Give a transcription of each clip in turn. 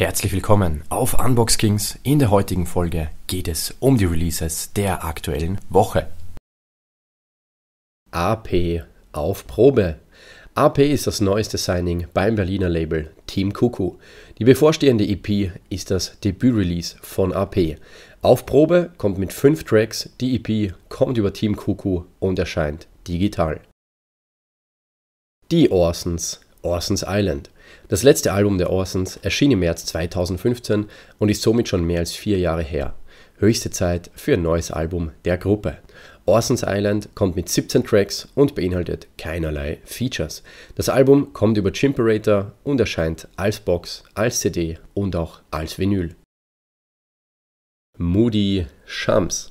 Herzlich willkommen auf Unbox Kings. In der heutigen Folge geht es um die Releases der aktuellen Woche. AP auf Probe. AP ist das neueste Signing beim Berliner Label Team Cuckoo. Die bevorstehende EP ist das Debüt-Release von AP. Auf Probe kommt mit fünf Tracks, die EP kommt über Team Cuckoo und erscheint digital. Die Orsons Orson's Island. Das letzte Album der Orsons erschien im März 2015 und ist somit schon mehr als vier Jahre her. Höchste Zeit für ein neues Album der Gruppe. Orson's Island kommt mit 17 Tracks und beinhaltet keinerlei Features. Das Album kommt über Chimperator und erscheint als Box, als CD und auch als Vinyl. Moody Shams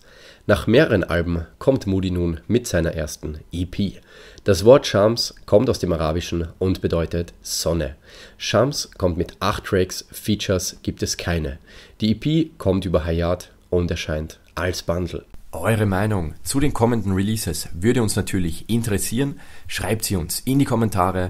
nach mehreren Alben kommt Moody nun mit seiner ersten EP. Das Wort Shams kommt aus dem Arabischen und bedeutet Sonne. Shams kommt mit 8 Tracks, Features gibt es keine. Die EP kommt über Hayat und erscheint als Bundle. Eure Meinung zu den kommenden Releases würde uns natürlich interessieren. Schreibt sie uns in die Kommentare